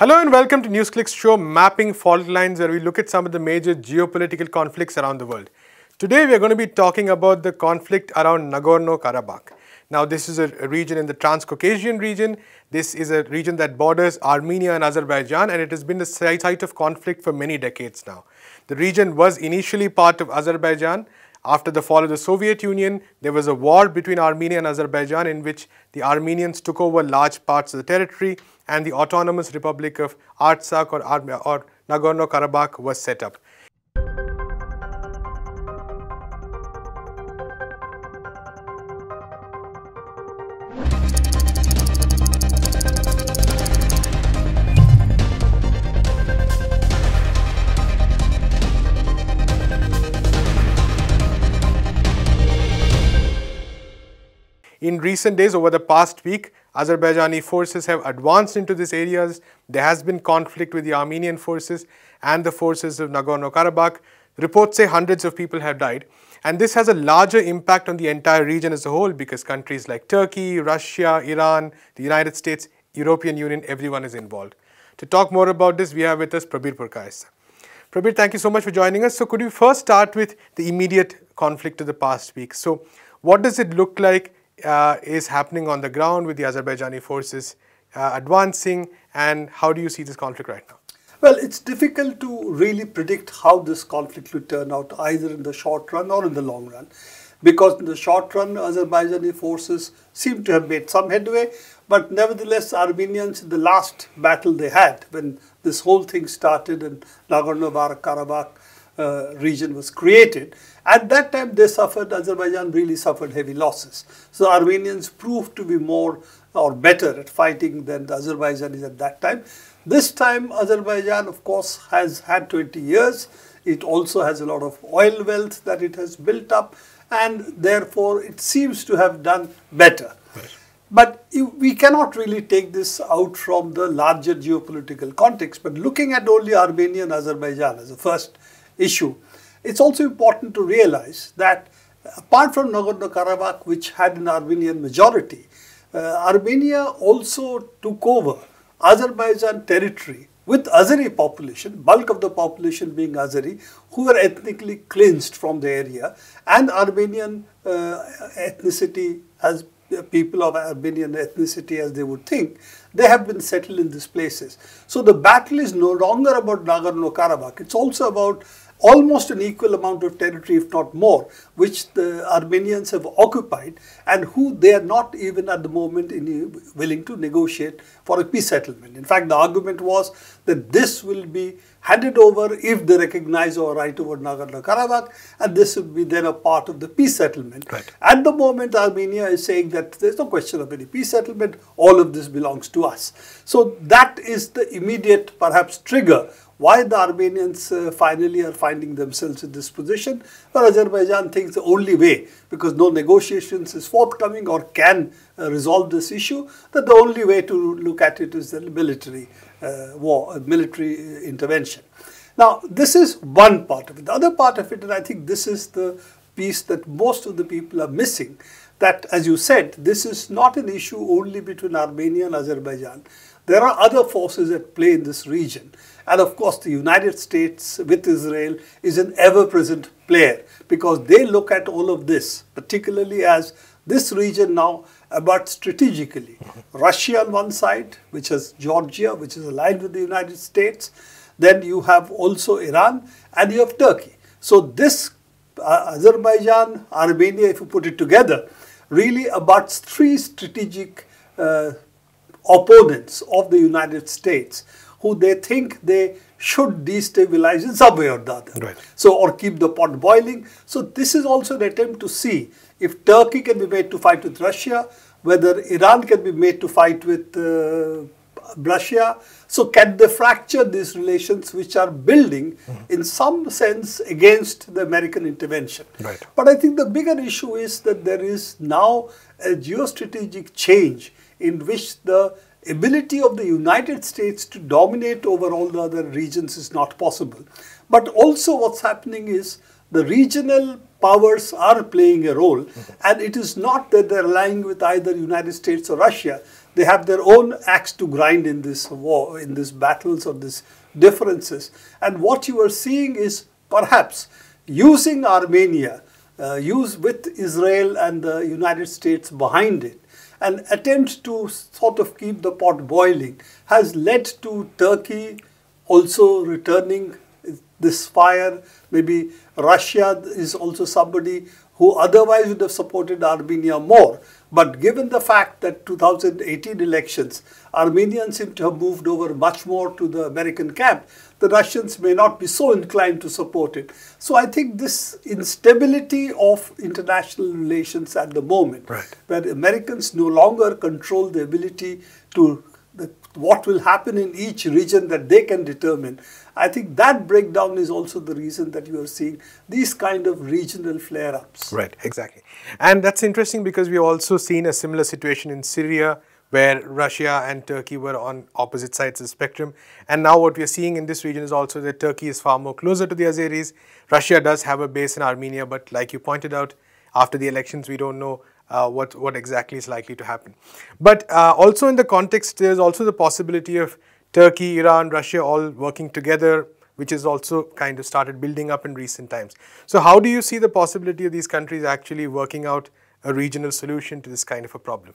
Hello and welcome to NewsClick's show Mapping Fault Lines where we look at some of the major geopolitical conflicts around the world. Today we are going to be talking about the conflict around Nagorno-Karabakh. Now this is a region in the Transcaucasian region. This is a region that borders Armenia and Azerbaijan and it has been the site of conflict for many decades now. The region was initially part of Azerbaijan after the fall of the Soviet Union, there was a war between Armenia and Azerbaijan in which the Armenians took over large parts of the territory and the Autonomous Republic of Artsakh or, Ar or Nagorno-Karabakh was set up. In recent days, over the past week, Azerbaijani forces have advanced into these areas. There has been conflict with the Armenian forces and the forces of Nagorno-Karabakh. Reports say hundreds of people have died. And this has a larger impact on the entire region as a whole because countries like Turkey, Russia, Iran, the United States, European Union, everyone is involved. To talk more about this, we have with us Prabir Purkais. Prabir, thank you so much for joining us. So could you first start with the immediate conflict of the past week? So what does it look like uh, is happening on the ground with the Azerbaijani forces uh, advancing and how do you see this conflict right now? Well, it's difficult to really predict how this conflict will turn out either in the short run or in the long run. Because in the short run, Azerbaijani forces seem to have made some headway, but nevertheless, Armenians in the last battle they had, when this whole thing started in Nagorno-Karabakh, uh, region was created. At that time, they suffered, Azerbaijan really suffered heavy losses. So Armenians proved to be more or better at fighting than the Azerbaijanis at that time. This time, Azerbaijan, of course, has had 20 years. It also has a lot of oil wealth that it has built up, and therefore it seems to have done better. But we cannot really take this out from the larger geopolitical context. But looking at only Armenia and Azerbaijan as a first issue. It's also important to realize that apart from Nagorno-Karabakh, which had an Armenian majority, uh, Armenia also took over Azerbaijan territory with Azeri population, bulk of the population being Azeri, who were ethnically cleansed from the area, and Armenian uh, ethnicity as people of Armenian ethnicity as they would think, they have been settled in these places. So the battle is no longer about Nagorno-Karabakh. It's also about almost an equal amount of territory, if not more, which the Armenians have occupied and who they are not even at the moment in, willing to negotiate for a peace settlement. In fact, the argument was that this will be handed over if they recognize our right over Nagorno-Karabakh, and this would be then a part of the peace settlement. Right. At the moment, Armenia is saying that there's no question of any peace settlement, all of this belongs to us. So that is the immediate, perhaps, trigger why the Armenians uh, finally are finding themselves in this position, But Azerbaijan thinks the only way, because no negotiations is forthcoming or can uh, resolve this issue, that the only way to look at it is the military uh, war, uh, military intervention. Now, this is one part of it. The other part of it, and I think this is the piece that most of the people are missing, that, as you said, this is not an issue only between Armenia and Azerbaijan. There are other forces at play in this region. And of course, the United States with Israel is an ever present player because they look at all of this, particularly as this region now but strategically. Russia on one side, which has Georgia, which is aligned with the United States. Then you have also Iran and you have Turkey. So this uh, Azerbaijan, Armenia, if you put it together, really about three strategic uh, opponents of the United States who they think they should destabilize in some way or the other. Right. So, or keep the pot boiling. So, this is also an attempt to see if Turkey can be made to fight with Russia, whether Iran can be made to fight with uh, Russia. So can they fracture these relations which are building mm-hmm. in some sense against the American intervention? Right. But I think the bigger issue is that there is now a geostrategic change in which the ability of the United States to dominate over all the other regions is not possible. But also what's happening is the regional powers are playing a role. And it is not that they're lying with either United States or Russia. They have their own axe to grind in this war, in these battles or these differences. And what you are seeing is perhaps using Armenia, uh, use with Israel and the United States behind it, an attempt to sort of keep the pot boiling has led to Turkey also returning this fire. Maybe Russia is also somebody who otherwise would have supported Armenia more. But given the fact that 2018 elections, Armenians seem to have moved over much more to the American camp, the Russians may not be so inclined to support it. So I think this instability of international relations at the moment, right. where Americans no longer control the ability to what will happen in each region that they can determine. I think that breakdown is also the reason that you are seeing these kind of regional flare-ups. Right, exactly. And that's interesting because we've also seen a similar situation in Syria where Russia and Turkey were on opposite sides of the spectrum. And now what we're seeing in this region is also that Turkey is far more closer to the Azeris. Russia does have a base in Armenia, but like you pointed out, after the elections, we don't know uh, what, what exactly is likely to happen. But uh, also in the context, there's also the possibility of Turkey, Iran, Russia all working together, which is also kind of started building up in recent times. So how do you see the possibility of these countries actually working out a regional solution to this kind of a problem?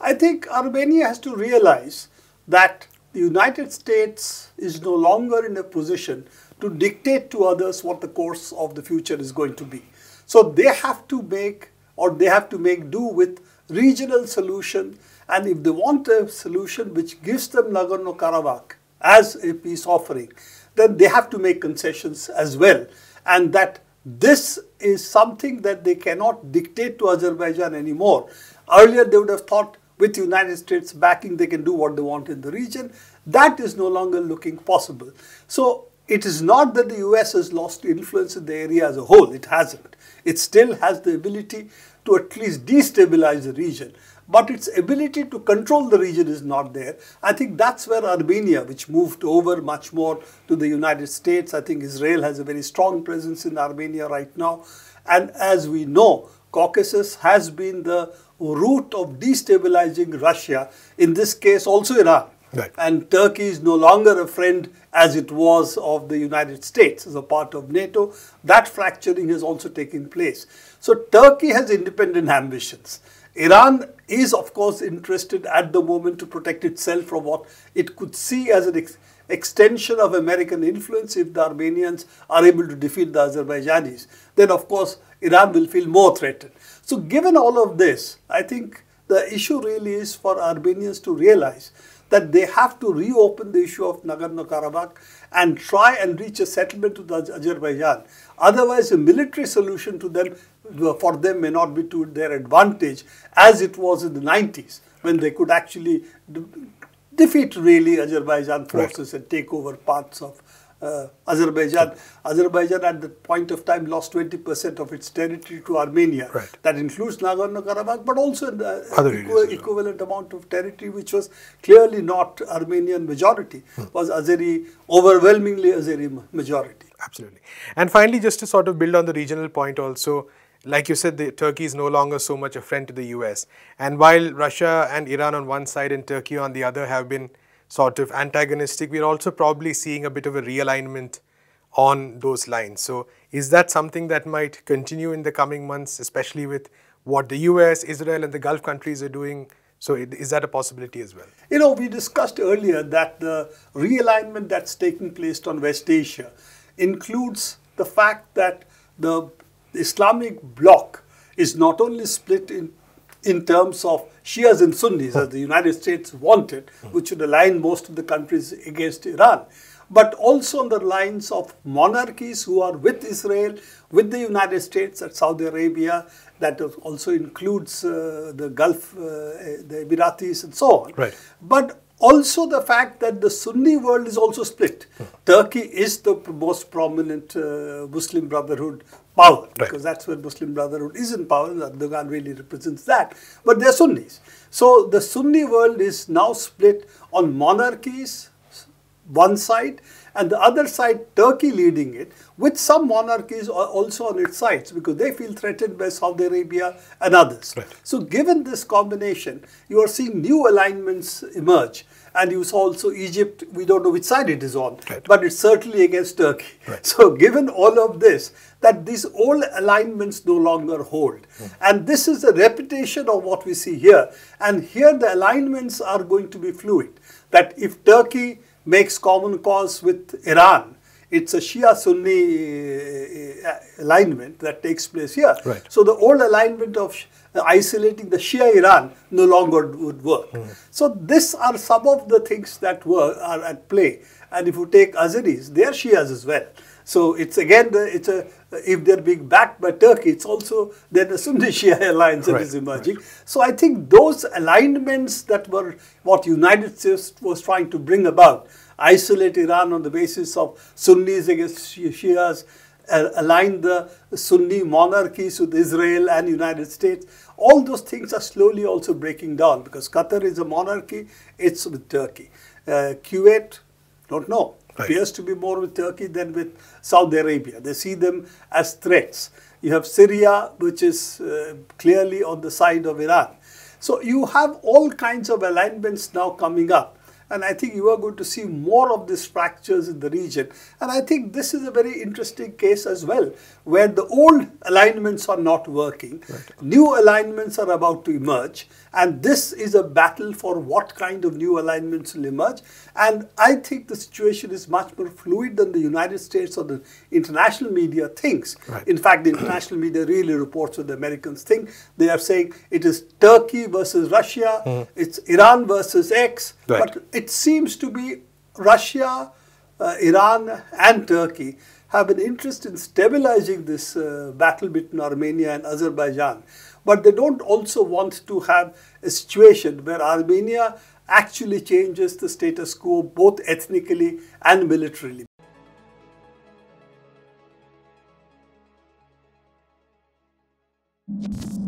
I think Armenia has to realize that the United States is no longer in a position to dictate to others what the course of the future is going to be. So they have to make or they have to make do with regional solution. And if they want a solution which gives them Nagorno-Karabakh as a peace offering, then they have to make concessions as well. And that this is something that they cannot dictate to Azerbaijan anymore. Earlier, they would have thought with United States backing, they can do what they want in the region. That is no longer looking possible. So it is not that the US has lost influence in the area as a whole. It hasn't. It still has the ability to at least destabilize the region. But its ability to control the region is not there. I think that's where Armenia, which moved over much more to the United States, I think Israel has a very strong presence in Armenia right now. And as we know, Caucasus has been the root of destabilizing Russia, in this case also Iran. Right. And Turkey is no longer a friend as it was of the United States as a part of NATO. That fracturing has also taken place. So Turkey has independent ambitions. Iran is, of course, interested at the moment to protect itself from what it could see as an ex extension of American influence if the Armenians are able to defeat the Azerbaijanis. Then, of course, Iran will feel more threatened. So, given all of this, I think the issue really is for Armenians to realize that they have to reopen the issue of Nagorno-Karabakh and try and reach a settlement with Azerbaijan. Otherwise, a military solution to them uh, for them may not be to their advantage as it was in the 90s when they could actually defeat really Azerbaijan forces right. and take over parts of uh, Azerbaijan. Azerbaijan at that point of time lost 20% of its territory to Armenia. Right. That includes Nagorno-Karabakh, but also an equ equivalent amount of territory which was clearly not Armenian majority, hmm. was Azeri, overwhelmingly Azeri majority. Absolutely. And finally, just to sort of build on the regional point also, like you said, the, Turkey is no longer so much a friend to the US. And while Russia and Iran on one side and Turkey on the other have been sort of antagonistic, we're also probably seeing a bit of a realignment on those lines. So is that something that might continue in the coming months, especially with what the US, Israel and the Gulf countries are doing? So is that a possibility as well? You know, we discussed earlier that the realignment that's taking place on West Asia includes the fact that the Islamic bloc is not only split in in terms of Shias and Sunnis, as the United States wanted, which would align most of the countries against Iran, but also on the lines of monarchies who are with Israel, with the United States, at Saudi Arabia, that also includes uh, the Gulf, uh, the Emiratis, and so on. Right. But also the fact that the Sunni world is also split. Turkey is the most prominent uh, Muslim Brotherhood power right. because that's where Muslim Brotherhood is in power. and Erdogan really represents that. But they're Sunnis. So the Sunni world is now split on monarchies, one side, and the other side, Turkey leading it, with some monarchies also on its sides because they feel threatened by Saudi Arabia and others. Right. So, given this combination, you are seeing new alignments emerge. And you saw also Egypt, we don't know which side it is on, right. but it's certainly against Turkey. Right. So, given all of this, that these old alignments no longer hold. Mm. And this is a repetition of what we see here. And here the alignments are going to be fluid. That if Turkey makes common cause with Iran. It's a Shia Sunni eh, eh, alignment that takes place here. Right. So the old alignment of isolating the Shia Iran no longer would work. Mm. So these are some of the things that were are at play. And if you take Azeris, they are Shias as well. So it's again, the, it's a if they're being backed by Turkey, it's also then a Sunni Shia alliance right, that is emerging. Right. So I think those alignments that were what United States was trying to bring about, isolate Iran on the basis of Sunnis against Shias, uh, align the Sunni monarchies with Israel and United States. All those things are slowly also breaking down because Qatar is a monarchy, it's with Turkey. Uh, Kuwait, don't know. Right. Appears to be more with Turkey than with Saudi Arabia. They see them as threats. You have Syria, which is uh, clearly on the side of Iran. So you have all kinds of alignments now coming up. And I think you are going to see more of these fractures in the region. And I think this is a very interesting case as well, where the old alignments are not working. Right. New alignments are about to emerge. And this is a battle for what kind of new alignments will emerge. And I think the situation is much more fluid than the United States or the international media thinks. Right. In fact, the international media really reports what the Americans think. They are saying it is Turkey versus Russia, mm. it's Iran versus X. Right. But it seems to be Russia, uh, Iran, and Turkey have an interest in stabilizing this uh, battle between Armenia and Azerbaijan. But they don't also want to have a situation where Armenia actually changes the status quo both ethnically and militarily. you